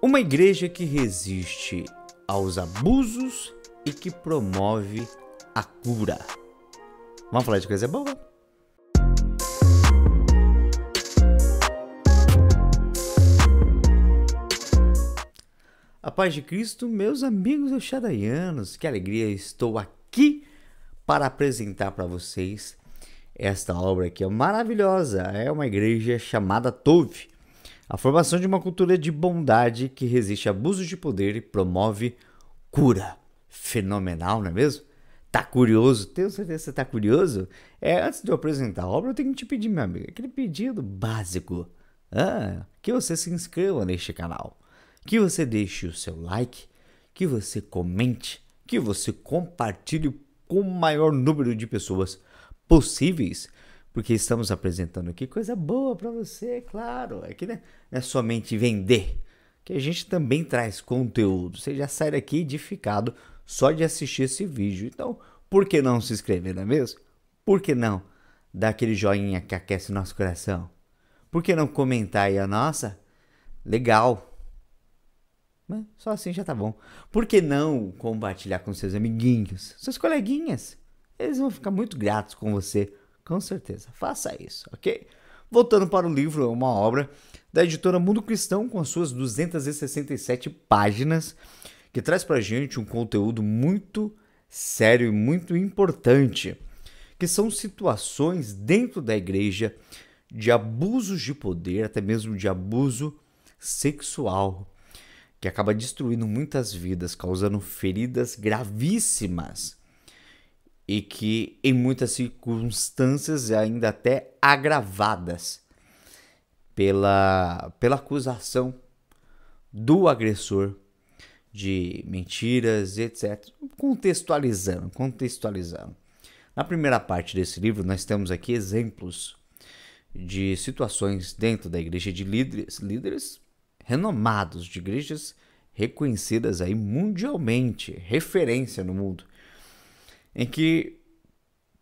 Uma igreja que resiste aos abusos e que promove a cura. Vamos falar de coisa boa? A paz de Cristo, meus amigos oxadaianos, que alegria estou aqui para apresentar para vocês esta obra que é maravilhosa. É uma igreja chamada Tove a formação de uma cultura de bondade que resiste a abusos de poder e promove cura. Fenomenal, não é mesmo? Tá curioso? Tenho certeza que você tá curioso? É, antes de eu apresentar a obra, eu tenho que te pedir, meu amigo, aquele pedido básico. Ah, que você se inscreva neste canal, que você deixe o seu like, que você comente, que você compartilhe com o maior número de pessoas possíveis porque estamos apresentando aqui coisa boa para você, claro. é né? não é somente vender, que a gente também traz conteúdo. Você já sai daqui edificado só de assistir esse vídeo. Então, por que não se inscrever, não é mesmo? Por que não dar aquele joinha que aquece nosso coração? Por que não comentar aí a nossa? Legal. só assim já tá bom. Por que não compartilhar com seus amiguinhos, seus coleguinhas? Eles vão ficar muito gratos com você com certeza, faça isso, ok? Voltando para o livro, é uma obra da editora Mundo Cristão, com as suas 267 páginas, que traz para gente um conteúdo muito sério e muito importante, que são situações dentro da igreja de abusos de poder, até mesmo de abuso sexual, que acaba destruindo muitas vidas, causando feridas gravíssimas e que em muitas circunstâncias é ainda até agravadas pela, pela acusação do agressor de mentiras, etc. Contextualizando, contextualizando. Na primeira parte desse livro, nós temos aqui exemplos de situações dentro da igreja de líderes, líderes renomados, de igrejas reconhecidas aí mundialmente, referência no mundo em que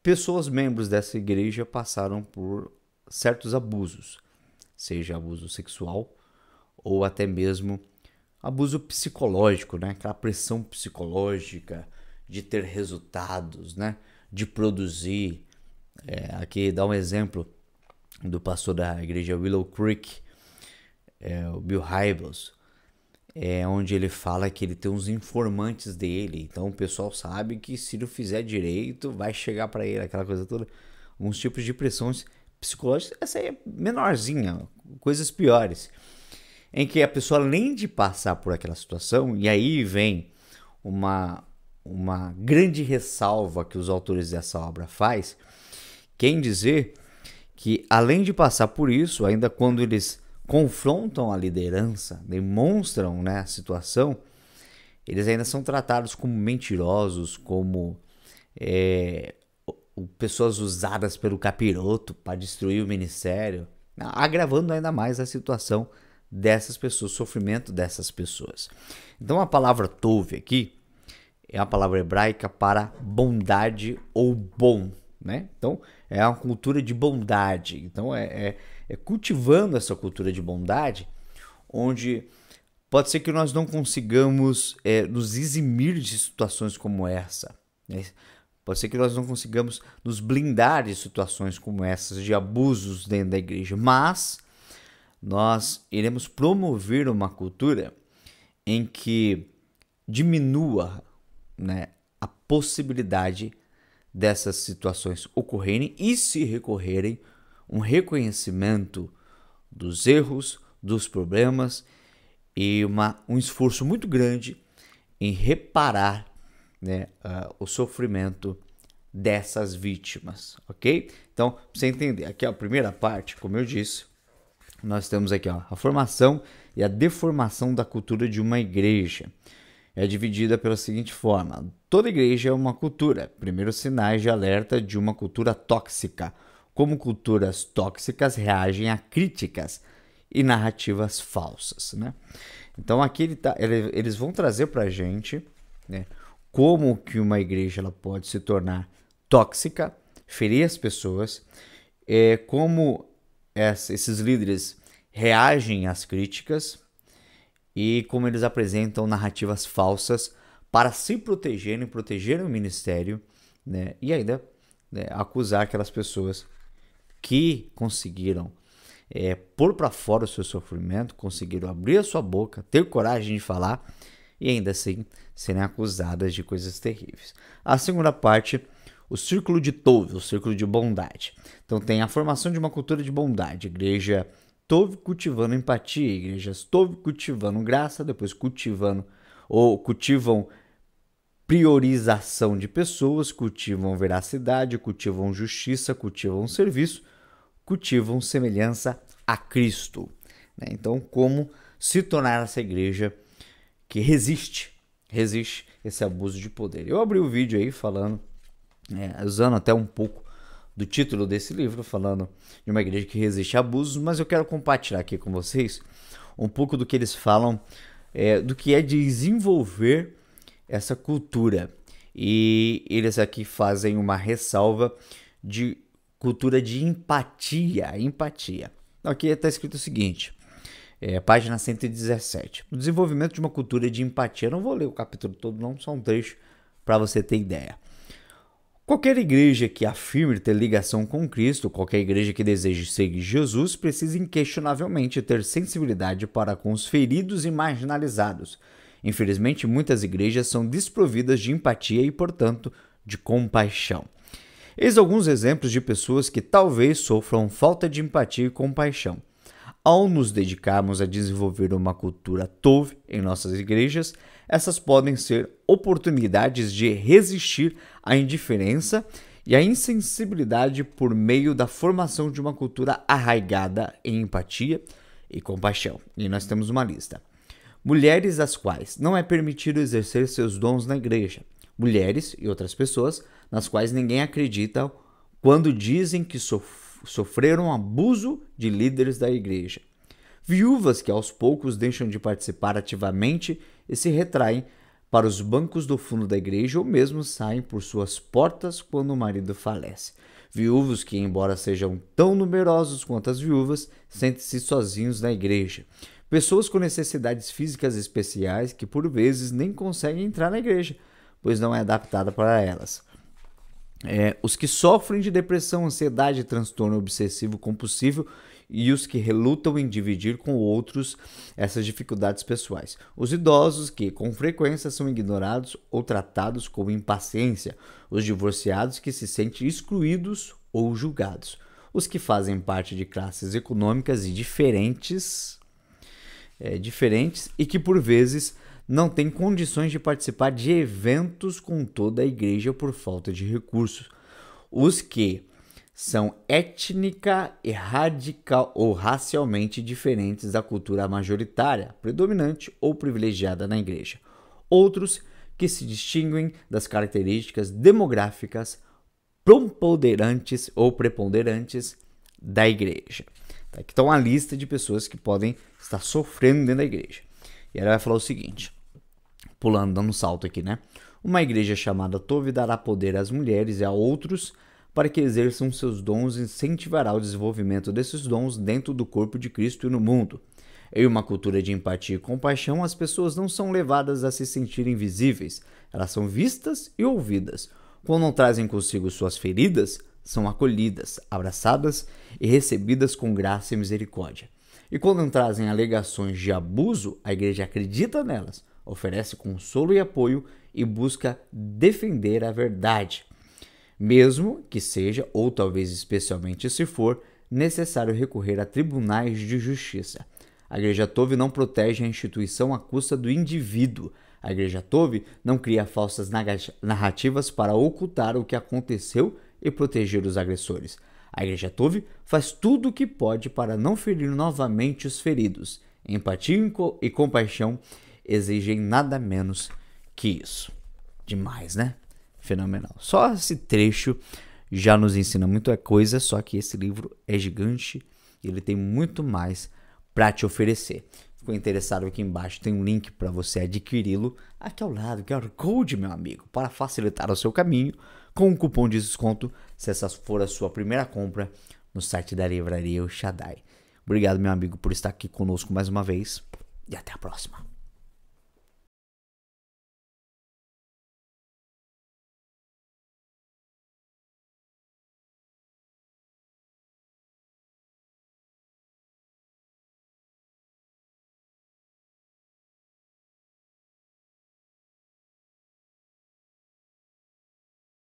pessoas membros dessa igreja passaram por certos abusos, seja abuso sexual ou até mesmo abuso psicológico, né? Aquela pressão psicológica de ter resultados, né? De produzir. É, aqui dá um exemplo do pastor da igreja Willow Creek, é, o Bill Hybels é onde ele fala que ele tem uns informantes dele. Então o pessoal sabe que se não fizer direito, vai chegar para ele aquela coisa toda. Uns tipos de pressões psicológicas, essa aí é menorzinha, coisas piores. Em que a pessoa, além de passar por aquela situação, e aí vem uma, uma grande ressalva que os autores dessa obra faz, quem dizer que além de passar por isso, ainda quando eles confrontam a liderança, demonstram né, a situação, eles ainda são tratados como mentirosos, como é, pessoas usadas pelo capiroto para destruir o ministério, agravando ainda mais a situação dessas pessoas, o sofrimento dessas pessoas. Então a palavra tove aqui é a palavra hebraica para bondade ou bom, né? Então é uma cultura de bondade. Então é, é é cultivando essa cultura de bondade, onde pode ser que nós não consigamos é, nos eximir de situações como essa. Né? Pode ser que nós não consigamos nos blindar de situações como essas, de abusos dentro da igreja, mas nós iremos promover uma cultura em que diminua né, a possibilidade dessas situações ocorrerem e se recorrerem um reconhecimento dos erros, dos problemas e uma, um esforço muito grande em reparar né, uh, o sofrimento dessas vítimas, ok? Então, para você entender, aqui ó, a primeira parte, como eu disse, nós temos aqui ó, a formação e a deformação da cultura de uma igreja. É dividida pela seguinte forma: toda igreja é uma cultura. Primeiros sinais de alerta de uma cultura tóxica como culturas tóxicas reagem a críticas e narrativas falsas. Né? Então aqui ele tá, ele, eles vão trazer para a gente né, como que uma igreja ela pode se tornar tóxica, ferir as pessoas, é, como essa, esses líderes reagem às críticas e como eles apresentam narrativas falsas para se protegerem, proteger o ministério né, e ainda né, acusar aquelas pessoas que conseguiram é, pôr para fora o seu sofrimento, conseguiram abrir a sua boca, ter coragem de falar e ainda assim serem acusadas de coisas terríveis. A segunda parte, o círculo de Tove, o círculo de bondade. Então tem a formação de uma cultura de bondade, igreja Tove cultivando empatia, igrejas Tove cultivando graça, depois cultivando ou cultivam priorização de pessoas, cultivam veracidade, cultivam justiça, cultivam serviço, cultivam semelhança a Cristo. Né? Então, como se tornar essa igreja que resiste, resiste esse abuso de poder. Eu abri o vídeo aí falando, é, usando até um pouco do título desse livro, falando de uma igreja que resiste a abusos, mas eu quero compartilhar aqui com vocês um pouco do que eles falam, é, do que é desenvolver essa cultura. E eles aqui fazem uma ressalva de cultura de empatia. Empatia. Aqui está escrito o seguinte. É, página 117. O desenvolvimento de uma cultura de empatia. não vou ler o capítulo todo, não, só um trecho para você ter ideia. Qualquer igreja que afirme ter ligação com Cristo, qualquer igreja que deseje seguir Jesus, precisa inquestionavelmente ter sensibilidade para com os feridos e marginalizados, Infelizmente, muitas igrejas são desprovidas de empatia e, portanto, de compaixão. Eis alguns exemplos de pessoas que talvez sofram falta de empatia e compaixão. Ao nos dedicarmos a desenvolver uma cultura Tov em nossas igrejas, essas podem ser oportunidades de resistir à indiferença e à insensibilidade por meio da formação de uma cultura arraigada em empatia e compaixão. E nós temos uma lista mulheres às quais não é permitido exercer seus dons na igreja, mulheres e outras pessoas nas quais ninguém acredita quando dizem que sofreram abuso de líderes da igreja. Viúvas que aos poucos deixam de participar ativamente e se retraem para os bancos do fundo da igreja ou mesmo saem por suas portas quando o marido falece. Viúvos que, embora sejam tão numerosos quanto as viúvas, sentem-se sozinhos na igreja. Pessoas com necessidades físicas especiais que por vezes nem conseguem entrar na igreja, pois não é adaptada para elas. É, os que sofrem de depressão, ansiedade, transtorno obsessivo compulsivo e os que relutam em dividir com outros essas dificuldades pessoais. Os idosos que com frequência são ignorados ou tratados com impaciência. Os divorciados que se sentem excluídos ou julgados. Os que fazem parte de classes econômicas diferentes é, diferentes e que por vezes não têm condições de participar de eventos com toda a igreja por falta de recursos. Os que são étnica e radical ou racialmente diferentes da cultura majoritária, predominante ou privilegiada na igreja. Outros que se distinguem das características demográficas preponderantes ou preponderantes da igreja. Aqui né, está uma lista de pessoas que podem estar sofrendo dentro da igreja. E ela vai falar o seguinte, pulando, dando um salto aqui, né? Uma igreja chamada Tove dará poder às mulheres e a outros para que exerçam seus dons e incentivará o desenvolvimento desses dons dentro do corpo de Cristo e no mundo. Em uma cultura de empatia e compaixão, as pessoas não são levadas a se sentirem visíveis, elas são vistas e ouvidas. Quando não trazem consigo suas feridas, são acolhidas, abraçadas e recebidas com graça e misericórdia. E quando trazem alegações de abuso, a igreja acredita nelas, oferece consolo e apoio e busca defender a verdade, mesmo que seja, ou talvez especialmente se for, necessário recorrer a tribunais de justiça. A Igreja Tove não protege a instituição à custa do indivíduo. A Igreja Tove não cria falsas narrativas para ocultar o que aconteceu e proteger os agressores. A Igreja Tove faz tudo o que pode para não ferir novamente os feridos. Empatia e compaixão exigem nada menos que isso. Demais, né? Fenomenal. Só esse trecho já nos ensina muita coisa, só que esse livro é gigante e ele tem muito mais para te oferecer. Ficou interessado aqui embaixo, tem um link para você adquiri-lo aqui ao lado, é QR Code, meu amigo, para facilitar o seu caminho com um cupom de desconto se essa for a sua primeira compra no site da livraria O Shaddai. Obrigado, meu amigo, por estar aqui conosco mais uma vez e até a próxima.